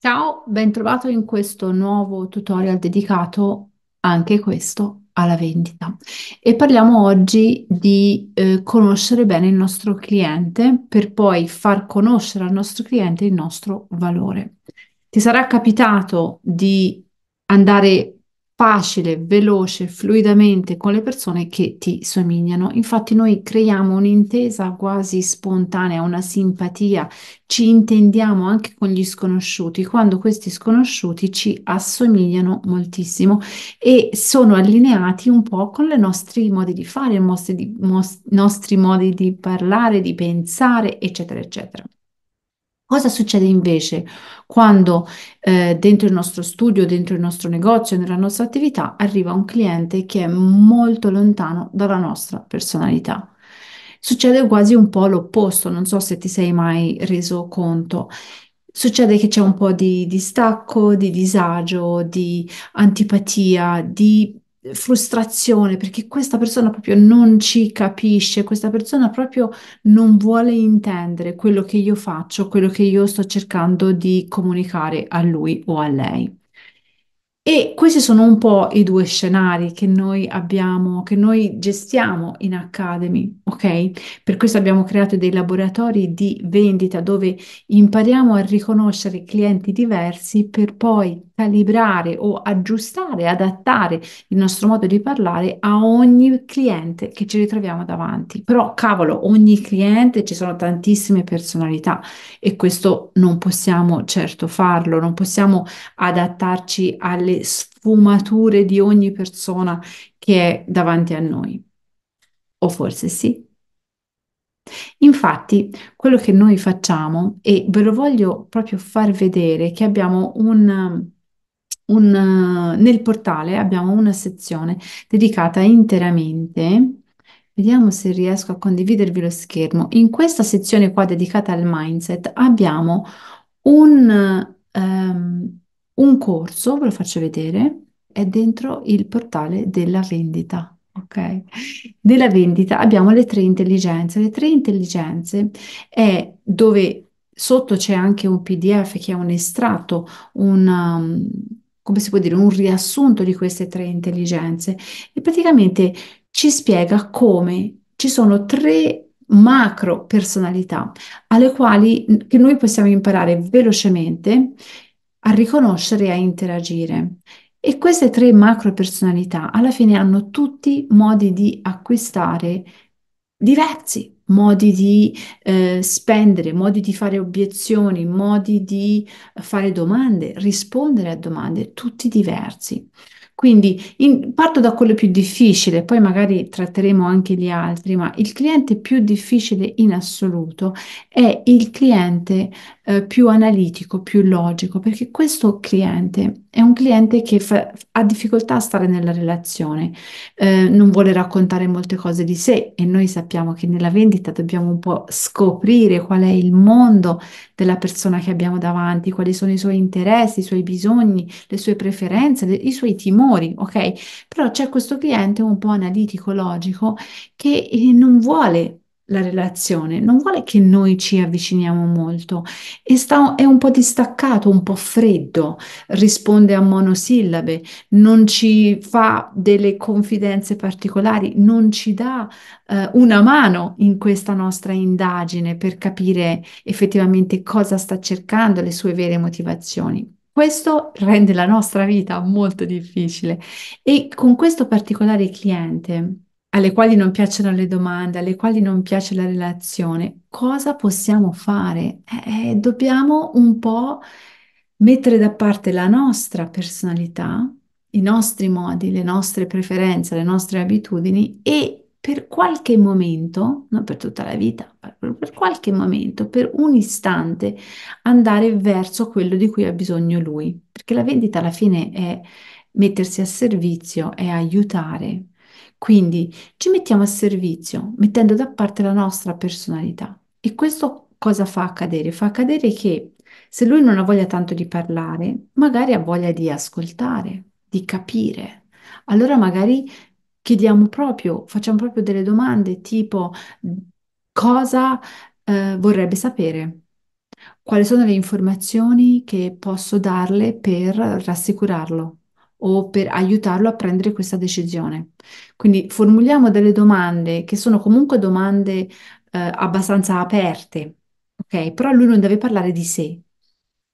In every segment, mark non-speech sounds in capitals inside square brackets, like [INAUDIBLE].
Ciao, ben trovato in questo nuovo tutorial dedicato anche questo alla vendita e parliamo oggi di eh, conoscere bene il nostro cliente per poi far conoscere al nostro cliente il nostro valore. Ti sarà capitato di andare facile, veloce, fluidamente con le persone che ti somigliano. Infatti noi creiamo un'intesa quasi spontanea, una simpatia, ci intendiamo anche con gli sconosciuti, quando questi sconosciuti ci assomigliano moltissimo e sono allineati un po' con i nostri modi di fare, i nostri, mos- nostri modi di parlare, di pensare, eccetera, eccetera. Cosa succede invece quando eh, dentro il nostro studio, dentro il nostro negozio, nella nostra attività arriva un cliente che è molto lontano dalla nostra personalità? Succede quasi un po' l'opposto, non so se ti sei mai reso conto. Succede che c'è un po' di distacco, di disagio, di antipatia, di frustrazione perché questa persona proprio non ci capisce, questa persona proprio non vuole intendere quello che io faccio, quello che io sto cercando di comunicare a lui o a lei. E questi sono un po' i due scenari che noi abbiamo, che noi gestiamo in Academy, ok? Per questo abbiamo creato dei laboratori di vendita dove impariamo a riconoscere clienti diversi per poi calibrare o aggiustare, adattare il nostro modo di parlare a ogni cliente che ci ritroviamo davanti. Però cavolo, ogni cliente ci sono tantissime personalità e questo non possiamo certo farlo, non possiamo adattarci alle sfumature di ogni persona che è davanti a noi. O forse sì. Infatti, quello che noi facciamo, e ve lo voglio proprio far vedere, che abbiamo un, un nel portale abbiamo una sezione dedicata interamente Vediamo se riesco a condividervi lo schermo. In questa sezione qua dedicata al mindset abbiamo un, um, un corso, ve lo faccio vedere, è dentro il portale della vendita. Ok, della vendita abbiamo le tre intelligenze. Le tre intelligenze è dove sotto c'è anche un PDF che è un estratto, un, um, come si può dire, un riassunto di queste tre intelligenze e praticamente ci spiega come ci sono tre macro personalità alle quali noi possiamo imparare velocemente a riconoscere e a interagire. E queste tre macro personalità alla fine hanno tutti modi di acquistare diversi, modi di eh, spendere, modi di fare obiezioni, modi di fare domande, rispondere a domande, tutti diversi. Quindi in, parto da quello più difficile, poi magari tratteremo anche gli altri, ma il cliente più difficile in assoluto è il cliente eh, più analitico, più logico, perché questo cliente è un cliente che fa, ha difficoltà a stare nella relazione, eh, non vuole raccontare molte cose di sé e noi sappiamo che nella vendita dobbiamo un po' scoprire qual è il mondo della persona che abbiamo davanti, quali sono i suoi interessi, i suoi bisogni, le sue preferenze, le, i suoi timori, ok? Però c'è questo cliente un po' analitico, logico, che eh, non vuole la relazione, non vuole che noi ci avviciniamo molto e sta, è un po' distaccato, un po' freddo, risponde a monosillabe, non ci fa delle confidenze particolari, non ci dà eh, una mano in questa nostra indagine per capire effettivamente cosa sta cercando, le sue vere motivazioni. Questo rende la nostra vita molto difficile e con questo particolare cliente alle quali non piacciono le domande, alle quali non piace la relazione, cosa possiamo fare? Eh, eh, dobbiamo un po' mettere da parte la nostra personalità, i nostri modi, le nostre preferenze, le nostre abitudini e per qualche momento, non per tutta la vita, per qualche momento, per un istante, andare verso quello di cui ha bisogno lui. Perché la vendita alla fine è mettersi a servizio, è aiutare, quindi ci mettiamo a servizio, mettendo da parte la nostra personalità. E questo cosa fa accadere? Fa accadere che se lui non ha voglia tanto di parlare, magari ha voglia di ascoltare, di capire. Allora magari chiediamo proprio, facciamo proprio delle domande tipo cosa eh, vorrebbe sapere, quali sono le informazioni che posso darle per rassicurarlo o per aiutarlo a prendere questa decisione. Quindi formuliamo delle domande che sono comunque domande eh, abbastanza aperte, ok? Però lui non deve parlare di sé,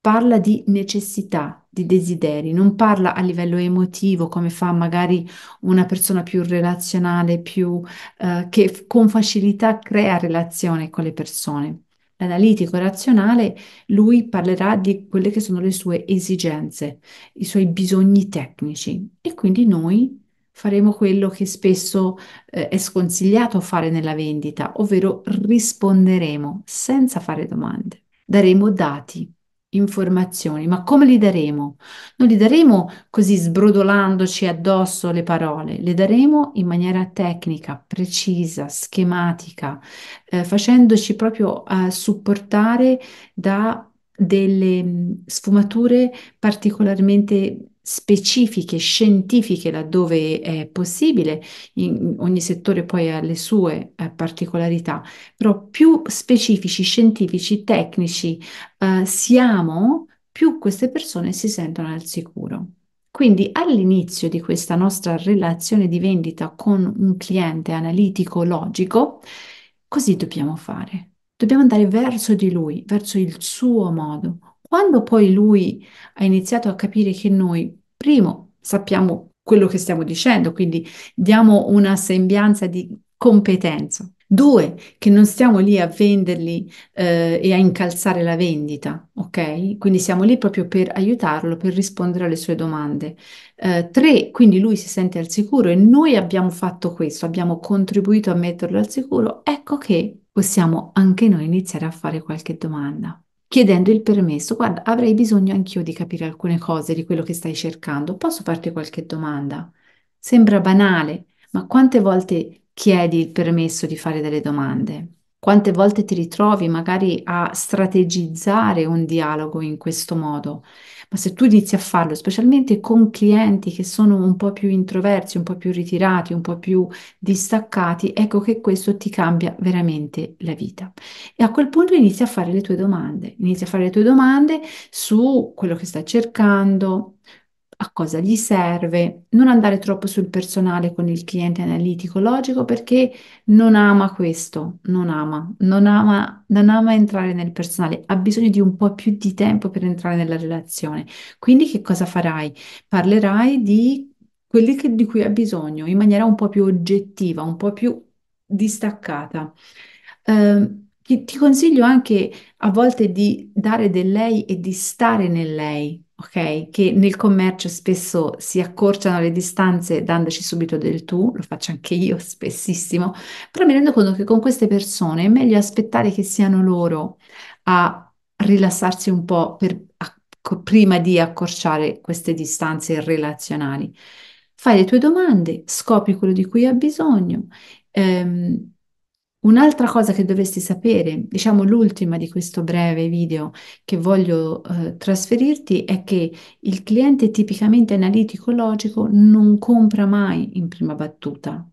parla di necessità, di desideri, non parla a livello emotivo come fa magari una persona più relazionale, più, eh, che con facilità crea relazione con le persone l'analitico razionale, lui parlerà di quelle che sono le sue esigenze, i suoi bisogni tecnici e quindi noi faremo quello che spesso eh, è sconsigliato fare nella vendita, ovvero risponderemo senza fare domande, daremo dati informazioni, ma come li daremo? Non li daremo così sbrodolandoci addosso le parole, le daremo in maniera tecnica, precisa, schematica, eh, facendoci proprio eh, supportare da delle mm, sfumature particolarmente specifiche scientifiche laddove è possibile, in, ogni settore poi ha le sue eh, particolarità, però più specifici, scientifici, tecnici eh, siamo, più queste persone si sentono al sicuro. Quindi all'inizio di questa nostra relazione di vendita con un cliente analitico, logico, così dobbiamo fare. Dobbiamo andare verso di lui, verso il suo modo, quando poi lui ha iniziato a capire che noi, primo, sappiamo quello che stiamo dicendo, quindi diamo una sembianza di competenza. Due, che non stiamo lì a venderli eh, e a incalzare la vendita, ok? Quindi siamo lì proprio per aiutarlo, per rispondere alle sue domande. Eh, tre, quindi lui si sente al sicuro e noi abbiamo fatto questo, abbiamo contribuito a metterlo al sicuro, ecco che possiamo anche noi iniziare a fare qualche domanda chiedendo il permesso, guarda, avrei bisogno anch'io di capire alcune cose di quello che stai cercando, posso farti qualche domanda? Sembra banale, ma quante volte chiedi il permesso di fare delle domande? Quante volte ti ritrovi magari a strategizzare un dialogo in questo modo? Ma se tu inizi a farlo, specialmente con clienti che sono un po' più introversi, un po' più ritirati, un po' più distaccati, ecco che questo ti cambia veramente la vita. E a quel punto inizi a fare le tue domande, inizi a fare le tue domande su quello che stai cercando, a cosa gli serve, non andare troppo sul personale con il cliente analitico logico perché non ama questo, non ama, non ama, non ama entrare nel personale, ha bisogno di un po' più di tempo per entrare nella relazione. Quindi che cosa farai? Parlerai di quelli che, di cui ha bisogno in maniera un po' più oggettiva, un po' più distaccata. Eh, ti, ti consiglio anche a volte di dare del lei e di stare nel lei, ok? Che nel commercio spesso si accorciano le distanze dandoci subito del tu, lo faccio anche io [LAUGHS] spessissimo, però mi rendo conto che con queste persone è meglio aspettare che siano loro a rilassarsi un po' per, a, prima di accorciare queste distanze relazionali. Fai le tue domande, scopri quello di cui ha bisogno. Ehm, Un'altra cosa che dovresti sapere, diciamo l'ultima di questo breve video che voglio eh, trasferirti, è che il cliente tipicamente analitico logico non compra mai in prima battuta,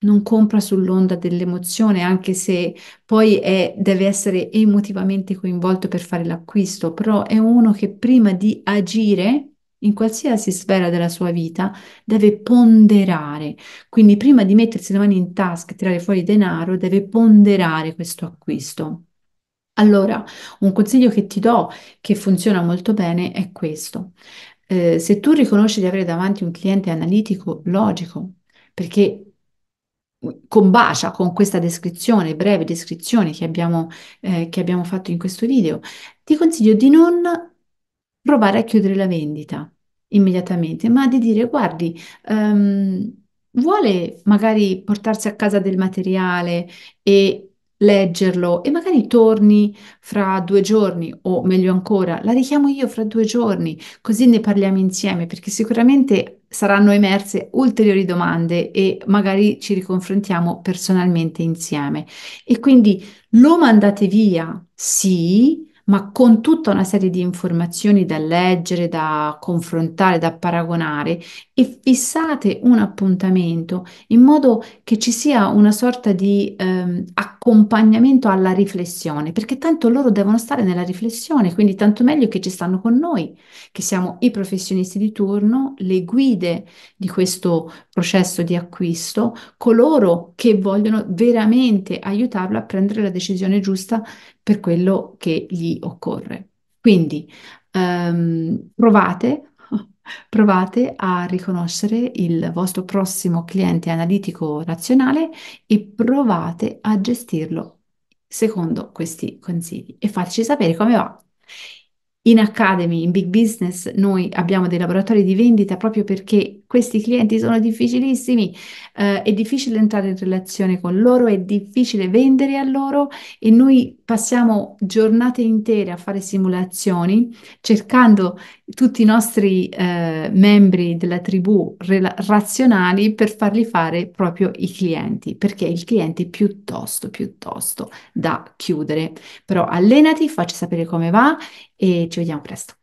non compra sull'onda dell'emozione, anche se poi è, deve essere emotivamente coinvolto per fare l'acquisto, però è uno che prima di agire in qualsiasi sfera della sua vita, deve ponderare. Quindi prima di mettersi le mani in tasca e tirare fuori denaro, deve ponderare questo acquisto. Allora, un consiglio che ti do, che funziona molto bene, è questo. Eh, se tu riconosci di avere davanti un cliente analitico, logico, perché combacia con questa descrizione, breve descrizione che abbiamo, eh, che abbiamo fatto in questo video, ti consiglio di non provare a chiudere la vendita immediatamente, ma di dire, guardi, ehm, vuole magari portarsi a casa del materiale e leggerlo e magari torni fra due giorni o meglio ancora la richiamo io fra due giorni così ne parliamo insieme perché sicuramente saranno emerse ulteriori domande e magari ci riconfrontiamo personalmente insieme e quindi lo mandate via sì ma con tutta una serie di informazioni da leggere, da confrontare, da paragonare e fissate un appuntamento in modo che ci sia una sorta di ehm, accompagnamento alla riflessione, perché tanto loro devono stare nella riflessione, quindi tanto meglio che ci stanno con noi, che siamo i professionisti di turno, le guide di questo processo di acquisto, coloro che vogliono veramente aiutarlo a prendere la decisione giusta per quello che gli occorre. Quindi ehm, provate, [LAUGHS] provate a riconoscere il vostro prossimo cliente analitico razionale e provate a gestirlo secondo questi consigli e fateci sapere come va. In Academy, in Big Business, noi abbiamo dei laboratori di vendita proprio perché questi clienti sono difficilissimi, eh, è difficile entrare in relazione con loro, è difficile vendere a loro e noi passiamo giornate intere a fare simulazioni cercando tutti i nostri eh, membri della tribù rela- razionali per farli fare proprio i clienti, perché il cliente è piuttosto, piuttosto da chiudere. Però allenati, facci sapere come va e ci vediamo presto.